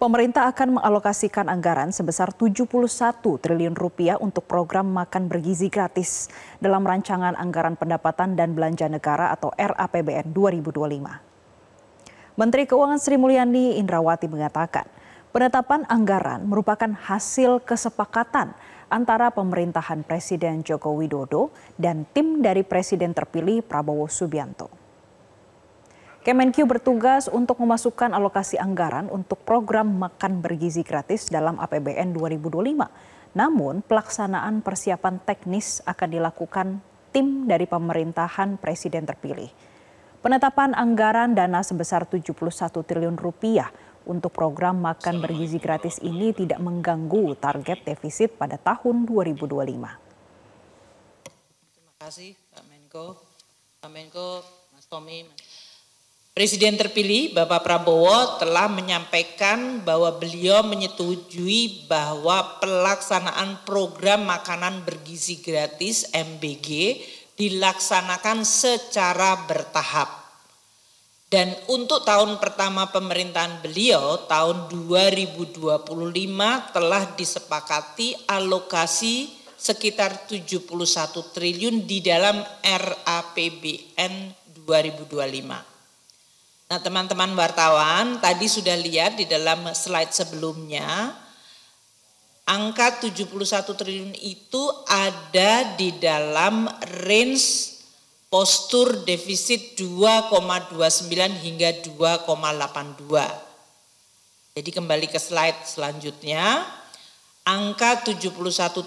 Pemerintah akan mengalokasikan anggaran sebesar 71 triliun rupiah untuk program makan bergizi gratis dalam rancangan anggaran pendapatan dan belanja negara atau RAPBN 2025. Menteri Keuangan Sri Mulyani Indrawati mengatakan, penetapan anggaran merupakan hasil kesepakatan antara pemerintahan Presiden Joko Widodo dan tim dari Presiden terpilih Prabowo Subianto. Kemenq bertugas untuk memasukkan alokasi anggaran untuk program makan bergizi gratis dalam APBN 2025. Namun, pelaksanaan persiapan teknis akan dilakukan tim dari pemerintahan presiden terpilih. Penetapan anggaran dana sebesar 71 triliun rupiah untuk program makan bergizi gratis ini tidak mengganggu target defisit pada tahun 2025. Terima kasih Pak Menko, Pak Menko, Mas Tommy. Presiden terpilih Bapak Prabowo telah menyampaikan bahwa beliau menyetujui bahwa pelaksanaan program makanan bergizi gratis MBG dilaksanakan secara bertahap. Dan untuk tahun pertama pemerintahan beliau tahun 2025 telah disepakati alokasi sekitar 71 triliun di dalam RAPBN 2025. Nah teman-teman wartawan tadi sudah lihat di dalam slide sebelumnya angka 71 triliun itu ada di dalam range postur defisit 2,29 hingga 2,82. Jadi kembali ke slide selanjutnya angka 71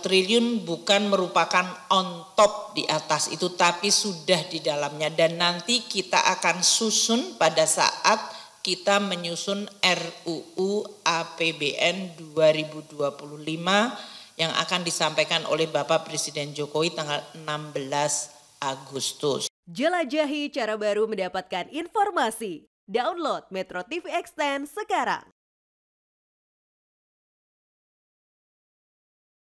triliun bukan merupakan on top di atas itu tapi sudah di dalamnya dan nanti kita akan susun pada saat kita menyusun RUU APBN 2025 yang akan disampaikan oleh Bapak Presiden Jokowi tanggal 16 Agustus. Jelajahi cara baru mendapatkan informasi. Download Metro TV Extend sekarang.